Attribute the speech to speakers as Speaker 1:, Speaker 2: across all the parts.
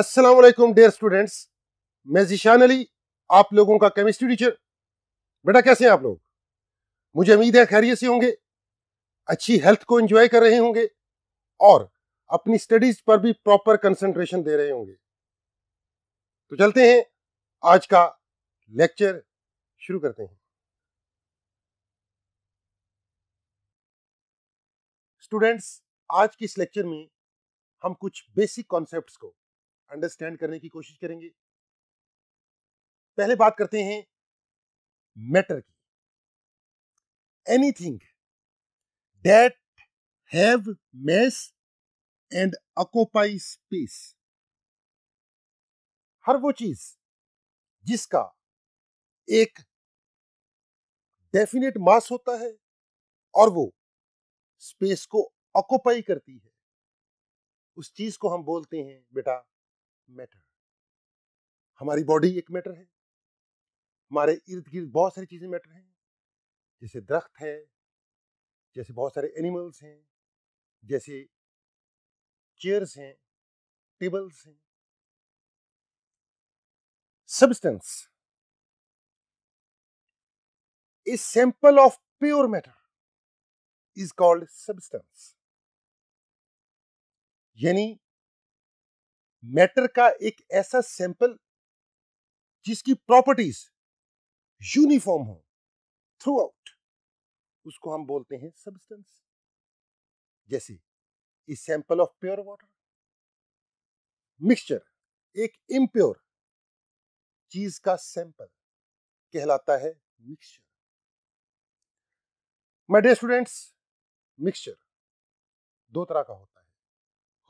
Speaker 1: अस्सलाम वालेकुम dear students मैं जीशान अली आप लोगों का केमिस्ट्री टीचर बेटा कैसे हैं आप लोग मुझे उम्मीद है खैरियत से होंगे अच्छी हेल्थ को एंजॉय कर रहे होंगे और अपनी स्टडीज पर भी प्रॉपर कंसंट्रेशन दे रहे होंगे तो चलते हैं आज का लेक्चर शुरू करते हैं स्टूडेंट्स आज के इस लेक्चर में हम कुछ बेसिक कॉन्सेप्ट्स को अंडरस्टैंड करने की कोशिश करेंगे पहले बात करते हैं मैटर की anything that have mass and occupy space हर वो चीज जिसका एक डेफिनेट मास होता है और वो स्पेस को ऑक्यूपाई करती है उस चीज को हम बोलते हैं बेटा मैटर हमारी बॉडी एक मैटर है हमारे इर्द गिर्द बहुत सारी चीज़ें मैटर हैं जैसे दरख्त है जैसे बहुत सारे एनिमल्स हैं जैसे चेयर्स हैं टेबल्स हैं substance a sample of pure matter is called substance यानी मैटर का एक ऐसा सैंपल जिसकी प्रॉपर्टीज यूनिफॉर्म हो थ्रू आउट उसको हम बोलते हैं सब्सटेंस जैसे a sample of pure water mixture एक इम्प्योर चीज का सैंपल कहलाता है mixture my dear students mixture दो तरह का होता है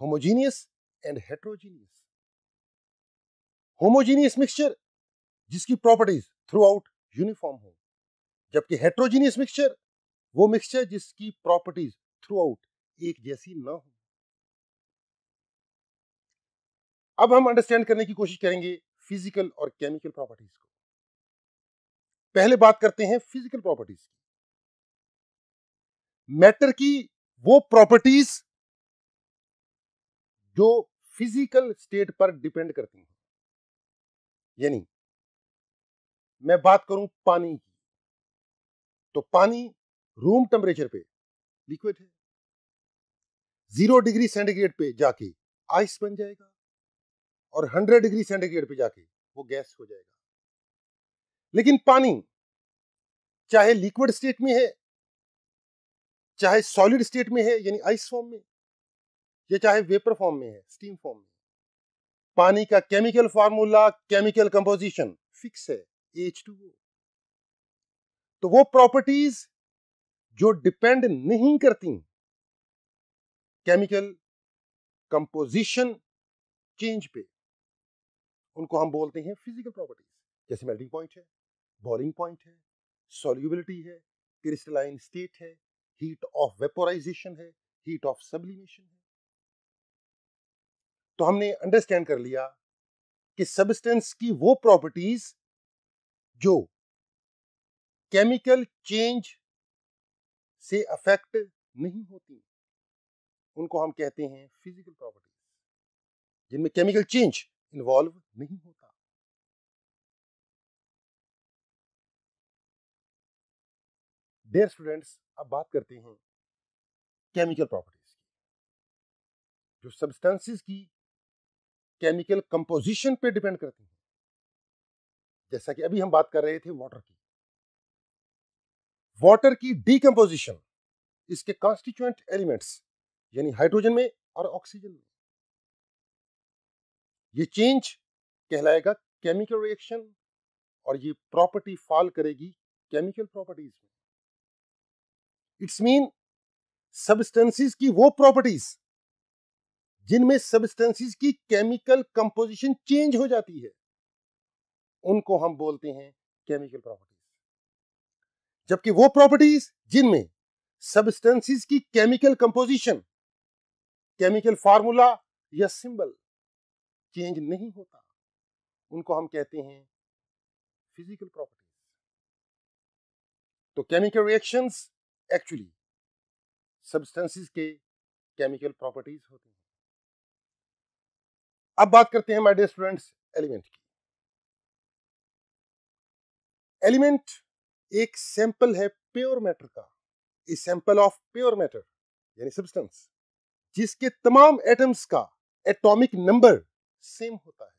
Speaker 1: homogeneous and heterogeneous homogeneous mixture जिसकी प्रॉपर्टीज थ्रू आउट यूनिफॉर्म हो जबकि हेट्रोजीनियस मिक्सचर वो मिक्सचर जिसकी प्रॉपर्टीज थ्रू आउट एक जैसी न हो अब हम अंडरस्टैंड करने की कोशिश करेंगे फिजिकल और केमिकल प्रॉपर्टीज को पहले बात करते हैं फिजिकल प्रॉपर्टीज की मैटर की वो प्रॉपर्टीज जो फिजिकल स्टेट पर डिपेंड करती हैं यानी मैं बात करूं पानी की तो पानी रूम टेम्परेचर पे लिक्विड है जीरो डिग्री सेंटीग्रेड पे जाके आइस बन जाएगा और हंड्रेड डिग्री सेंटीग्रेड पे जाके वो गैस हो जाएगा लेकिन पानी चाहे लिक्विड स्टेट में है चाहे सॉलिड स्टेट में है यानी आइस फॉर्म में ये चाहे वेपर फॉर्म में है स्टीम फॉर्म में पानी का chemical formula chemical composition fix है एच टू तो वो प्रॉपर्टीज जो डिपेंड नहीं करती केमिकल कंपोजिशन चेंज पे उनको हम बोलते हैं फिजिकल प्रॉपर्टीज जैसे मेल्टिंग पॉइंट है बॉइलिंग पॉइंट है सॉल्युबिलिटी है क्रिस्टलाइन स्टेट है हीट ऑफ वेपोराइजेशन है हीट ऑफ सब्लिमेशन है तो हमने अंडरस्टैंड कर लिया कि सब्सटेंस की वो प्रॉपर्टीज जो केमिकल चेंज से अफेक्ट नहीं होती उनको हम कहते हैं फिजिकल प्रॉपर्टीज जिनमें केमिकल चेंज इन्वॉल्व नहीं होता डेयर स्टूडेंट्स अब बात करते हैं केमिकल प्रॉपर्टीज की जो सब्सटेंसेस की केमिकल कंपोजिशन पे डिपेंड करती हैं जैसा कि अभी हम बात कर रहे थे वाटर की वाटर की डीकम्पोजिशन इसके कॉन्स्टिट्यूएंट एलिमेंट्स यानी हाइड्रोजन में और ऑक्सीजन में ये चेंज कहलाएगा केमिकल रिएक्शन और ये प्रॉपर्टी फॉल करेगी केमिकल प्रॉपर्टीज में इट्स मीन सब्सटेंसेस की वो प्रॉपर्टीज जिनमें सब्सटेंसेस की केमिकल कंपोजिशन चेंज हो जाती है उनको हम बोलते हैं केमिकल प्रॉपर्टीज जबकि वो प्रॉपर्टीज जिनमें सब्सटेंसेस की केमिकल कंपोजिशन केमिकल फार्मूला या सिंबल चेंज नहीं होता उनको हम कहते हैं फिजिकल प्रॉपर्टीज तो केमिकल रिएक्शंस एक्चुअली सब्सटेंसेस के केमिकल प्रॉपर्टीज होती हैं अब बात करते हैं माय डियर स्टूडेंट्स एलिमेंट की एलिमेंट एक सैंपल है प्योर मैटर का a sample of pure matter यानी सब्सटेंस जिसके तमाम एटम्स का एटॉमिक नंबर सेम होता है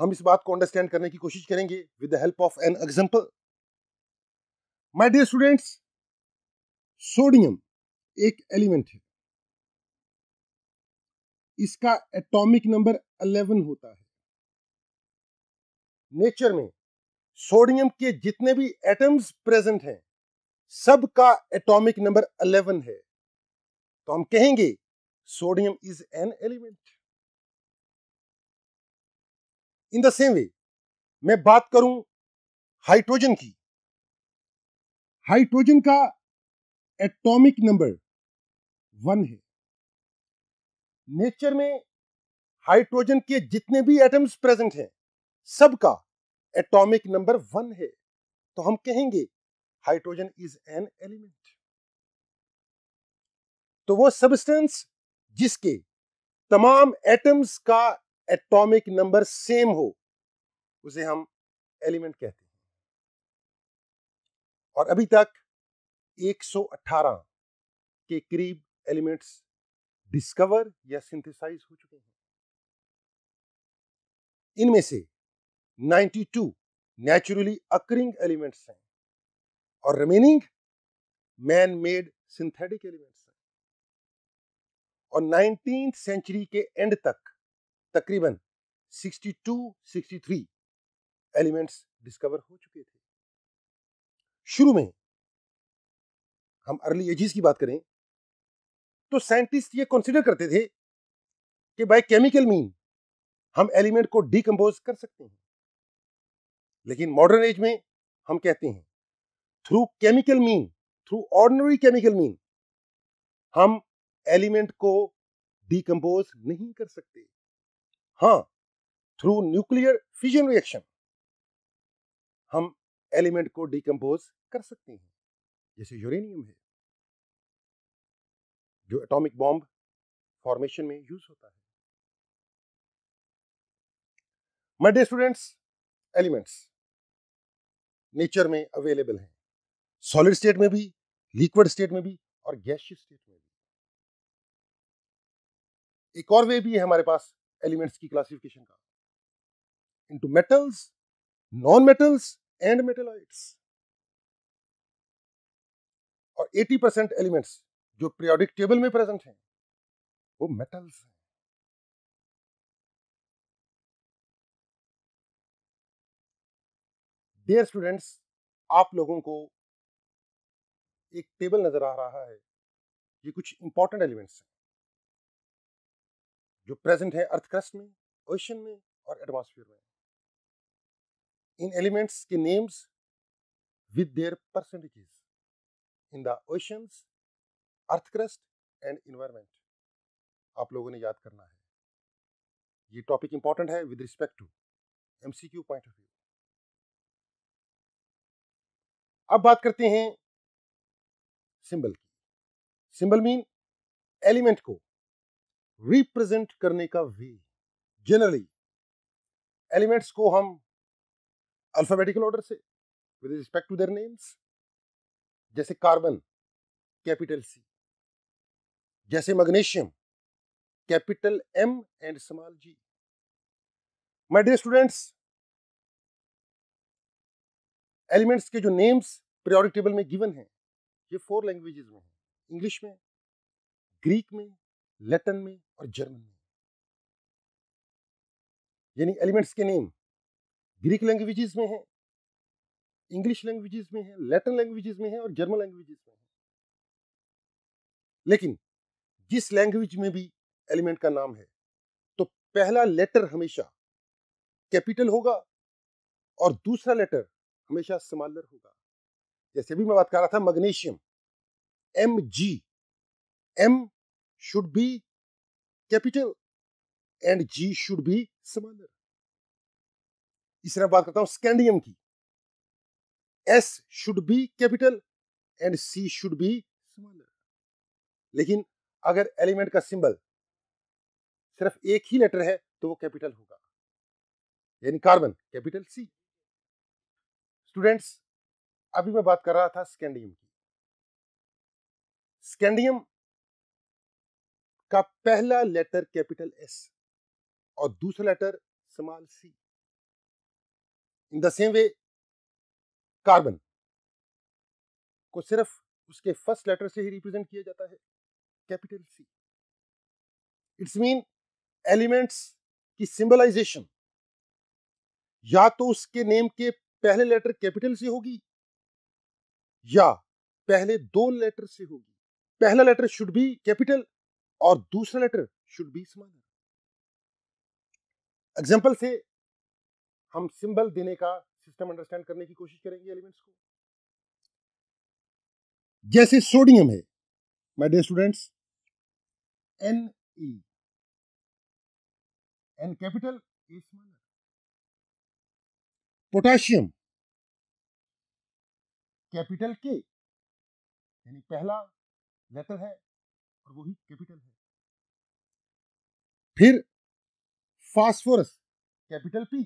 Speaker 1: हम इस बात को अंडरस्टैंड करने की कोशिश करेंगे with the help of an example my dear students sodium एक एलिमेंट है इसका एटॉमिक नंबर 11 होता है नेचर में सोडियम के जितने भी एटम्स प्रेजेंट हैं सब का एटॉमिक नंबर 11 है तो हम कहेंगे sodium is an element in the same way मैं बात करूं हाइड्रोजन की हाइड्रोजन का एटॉमिक नंबर वन है नेचर में हाइड्रोजन के जितने भी एटम्स प्रेजेंट हैं सबका एटॉमिक नंबर वन है तो हम कहेंगे हाइड्रोजन इज एन एलिमेंट तो वो सब्सटेंस जिसके तमाम एटम्स का एटॉमिक नंबर सेम हो उसे हम एलिमेंट कहते हैं और अभी तक 118 के करीब एलिमेंट्स डिस्कवर या सिंथेसाइज हो चुके हैं इनमें से 92 नेचुरली अकरिंग एलिमेंट्स हैं और remaining man made synthetic elements हैं और नाइनटीन सेंचुरी के एंड तक तकरीबन 62 63 एलिमेंट्स डिस्कवर हो चुके थे शुरू में हम अर्ली एजिस की बात करें तो साइंटिस्ट ये कंसिडर करते थे कि बाय केमिकल मीन हम एलिमेंट को डिकम्पोज कर सकते हैं लेकिन मॉडर्न एज में हम कहते हैं through chemical mean through ordinary chemical mean हम एलिमेंट को डिकम्पोज नहीं कर सकते हाँ थ्रू न्यूक्लियर फिजन रिएक्शन हम एलिमेंट को डिकम्पोज कर सकते हैं जैसे यूरेनियम है जो एटॉमिक बॉम्ब फॉर्मेशन में यूज होता है my dear students elements nature में अवेलेबल हैं सॉलिड स्टेट में भी लिक्विड स्टेट में भी और गैसीय स्टेट में भी एक और वे भी है हमारे पास एलिमेंट्स की क्लासिफिकेशन का into metals non metals and metalloids और 80 परसेंट एलिमेंट्स जो पीरियोडिक टेबल में प्रेजेंट हैं वो मेटल्स हैं डियर स्टूडेंट्स आप लोगों को एक टेबल नजर आ रहा है ये कुछ इंपॉर्टेंट एलिमेंट्स हैं जो प्रेजेंट है अर्थ क्रस्ट में ओशन में और एटमॉस्फेयर में इन एलिमेंट्स के names with their percentages in the oceans crust and environment आप लोगों ने याद करना है ये टॉपिक इंपॉर्टेंट है with respect to MCQ point of view अब बात करते हैं सिंबल की सिंबल मीन एलिमेंट को रिप्रेजेंट करने का वे जनरली एलिमेंट्स को हम अल्फाबेटिकल ऑर्डर से with respect to their names जैसे कार्बन कैपिटल सी जैसे magnesium capital M and small ji my dear students elements के जो नेम्स पीरियोडिक टेबल में गिवन है ये फोर लैंग्वेजेस में है इंग्लिश में ग्रीक में लैटिन में और जर्मन में यानी एलिमेंट्स के नेम ग्रीक लैंग्वेजेस में है इंग्लिश लैंग्वेजेस में है लैटिन लैंग्वेजेस में है और जर्मन लैंग्वेजेस में है लेकिन जिस लैंग्वेज में भी एलिमेंट का नाम है तो पहला लेटर हमेशा कैपिटल होगा और दूसरा लेटर हमेशा स्मॉलर होगा जैसे भी मैं बात कर रहा था magnesium M G M should be capital and G should be smaller इस तरह बात करता हूं स्कैंडियम की S should be capital and C should be smaller लेकिन अगर एलिमेंट का सिंबल सिर्फ एक ही लेटर है तो वो कैपिटल होगा यानी कार्बन कैपिटल सी स्टूडेंट्स अभी मैं बात कर रहा था स्कैंडियम की स्कैंडियम का पहला लेटर कैपिटल एस और दूसरा letter small C in the same way carbon को सिर्फ उसके फर्स्ट लेटर से ही रिप्रेजेंट किया जाता है capital C it's mean elements की सिंबलाइजेशन या तो उसके नेम के पहले लेटर कैपिटल से होगी या पहले दो लेटर से होगी पहला लेटर शुड बी कैपिटल और दूसरा letter should be small example से हम सिंबल देने का सिस्टम अंडरस्टैंड करने की कोशिश करेंगे एलिमेंट्स को जैसे सोडियम है my dear students N E N capital potassium capital K यानी पहला लेटर है और वही कैपिटल है फिर phosphorus capital P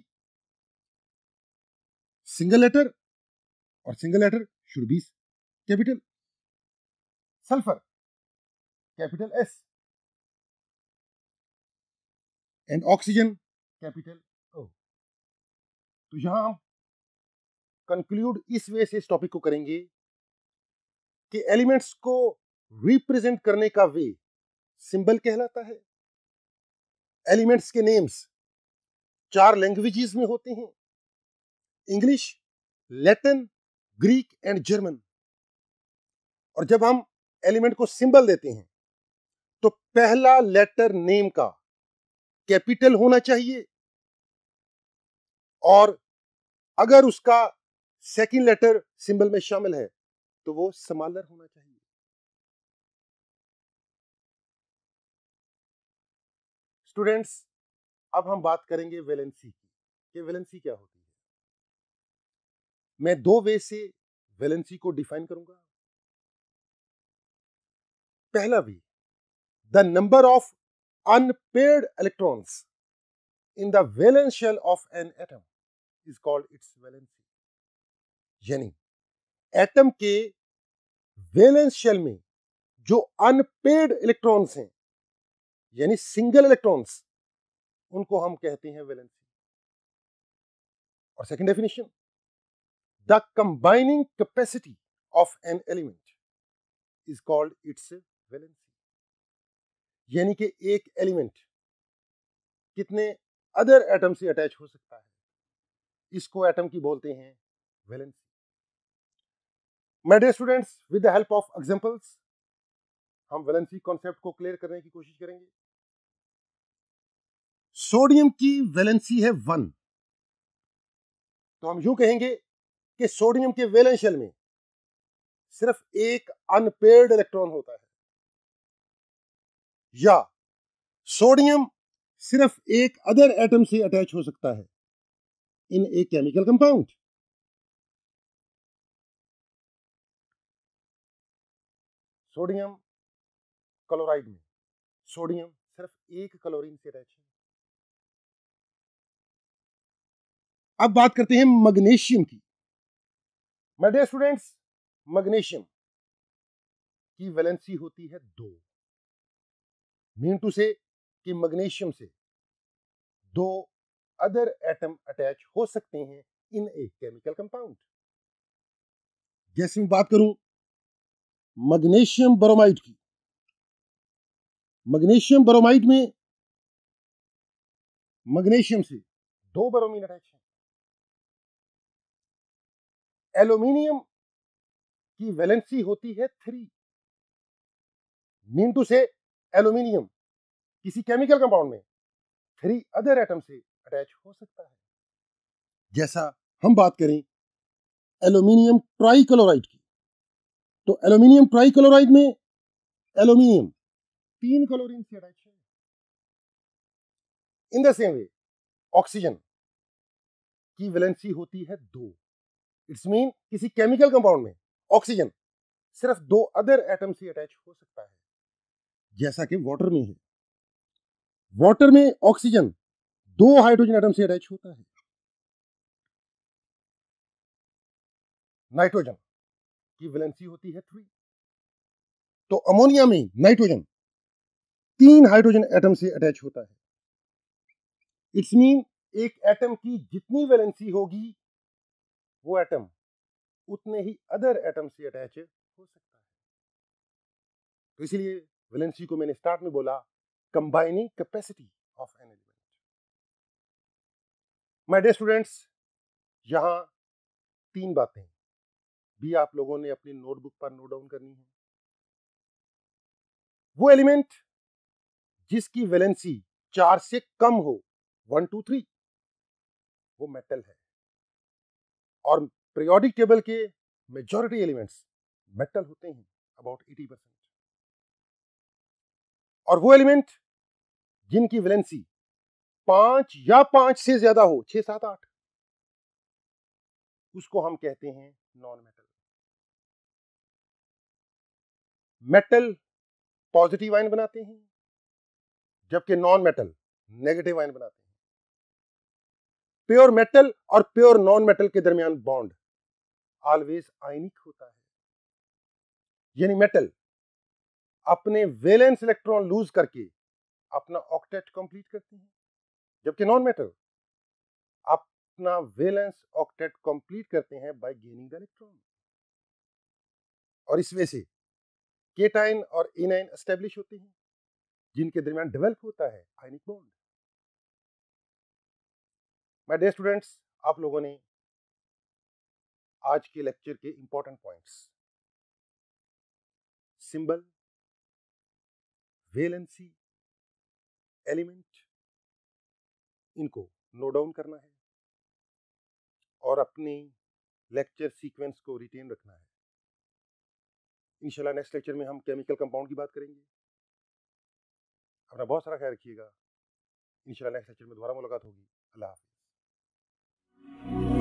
Speaker 1: single letter और single letter should be capital sulphur capital S and oxygen capital O तो यहां हम कंक्लूड इस वे से इस टॉपिक को करेंगे कि एलिमेंट्स को रिप्रेजेंट करने का वे सिंबल कहलाता है एलिमेंट्स के नेम्स चार लैंग्वेजेस में होते हैं English Latin Greek and German और जब हम एलिमेंट को सिंबल देते हैं तो पहला लेटर नेम का कैपिटल होना चाहिए और अगर उसका सेकंड लेटर सिंबल में शामिल है तो वो समालर होना चाहिए स्टूडेंट्स अब हम बात करेंगे वेलेंसी की कि वेलेंसी क्या होती है मैं दो वे से वेलेंसी को डिफाइन करूंगा पहला भी the number of unpaired electrons in the valence of an atom is called its its यानी एटम के वेलेंस शेल में जो अनपेड इलेक्ट्रॉन्स हैं यानी सिंगल इलेक्ट्रॉन्स उनको हम कहते हैं वेलेंसी और second definition the combining capacity of an element is called its valency यानी कि एक एलिमेंट कितने अदर एटम से अटैच हो सकता है इसको एटम की बोलते हैं वैलेंसी मैं students with the help of examples हम वैलेंसी कॉन्सेप्ट को क्लियर करने की कोशिश करेंगे सोडियम की वैलेंसी है वन तो हम यूं कहेंगे कि सोडियम के वैलेंशियल में सिर्फ एक अनपेड इलेक्ट्रॉन होता है या सोडियम सिर्फ एक अदर एटम से अटैच हो सकता है in a chemical compound sodium chloride में सोडियम सिर्फ एक क्लोरीन से अटैच है अब बात करते हैं मैग्नीशियम की मेरे स्टूडेंट्स मैग्नीशियम की वैलेंसी होती है दो मिनटू से कि मैग्नीशियम से दो अदर एटम अटैच हो सकते हैं इन ए केमिकल कंपाउंड जैसे मैं बात करूं मैग्नीशियम ब्रोमाइड की मैग्नीशियम ब्रोमाइड में मैग्नीशियम से दो ब्रोमीन अटैच हैं एल्यूमिनियम की वैलेंसी होती है थ्री मिनटू से एल्यूमिनियम किसी केमिकल कंपाउंड में थ्री अदर एटम से अटैच हो सकता है जैसा हम बात करें एल्यूमिनियम ट्राइक्लोराइड की तो एल्यूमिनियम ट्राइक्लोराइड में एल्यूमिनियम तीन क्लोरीन से अटैच है in the same way oxygen की वैलेंसी होती है दो इट्स मीन किसी केमिकल कंपाउंड में ऑक्सीजन सिर्फ दो अदर एटम से अटैच हो सकता है जैसा कि वाटर में है वाटर में ऑक्सीजन दो हाइड्रोजन एटम से अटैच होता है नाइट्रोजन की वैलेंसी होती है थ्री तो अमोनिया में नाइट्रोजन तीन हाइड्रोजन एटम से अटैच होता है इट्स मीन एक एटम की जितनी वैलेंसी होगी वो एटम उतने ही अदर एटम से अटैच हो सकता है तो इसलिए वेलेंसी को मैंने स्टार्ट में बोला combining capacity of an element my dear students यहां तीन बातें भी आप लोगों ने अपनी नोटबुक पर नोट डाउन करनी है वो एलिमेंट जिसकी वैलेंसी चार से कम हो वन टू थ्री वो मेटल है और पीरियोडिक टेबल के मेजॉरिटी एलिमेंट्स मेटल होते हैं अबाउट एटी परसेंट और वो एलिमेंट जिनकी वैलेंसी पांच या पांच से ज्यादा हो छह सात आठ उसको हम कहते हैं non metal metal positive ion बनाते हैं जबकि नॉन मेटल नेगेटिव आयन बनाते हैं प्योर मेटल और प्योर नॉन मेटल के दरमियान बॉन्ड ऑलवेज आयनिक होता है यानी मेटल अपने वेलेंस इलेक्ट्रॉन लूज करके अपना ऑक्टेट कंप्लीट करती है जबकि नॉन मेटल अपना वेलेंस ऑक्टेट कंप्लीट करते हैं बाय गेनिंग द इलेक्ट्रॉन और इस वे से केटाइन और इनाइन एस्टेब्लिश होते हैं जिनके दरमियान डेवलप होता है ionic bond my dear students आप लोगों ने आज के लेक्चर के important points symbol valency element इनको नो डाउन करना है और अपनी लेक्चर सीक्वेंस को रिटेन रखना है इंशाल्लाह नेक्स्ट लेक्चर में हम केमिकल कंपाउंड की बात करेंगे अपना बहुत सारा ख्याल रखिएगा इंशाल्लाह नेक्स्ट लेक्चर में दोबारा मुलाकात होगी अल्लाह हाफिज़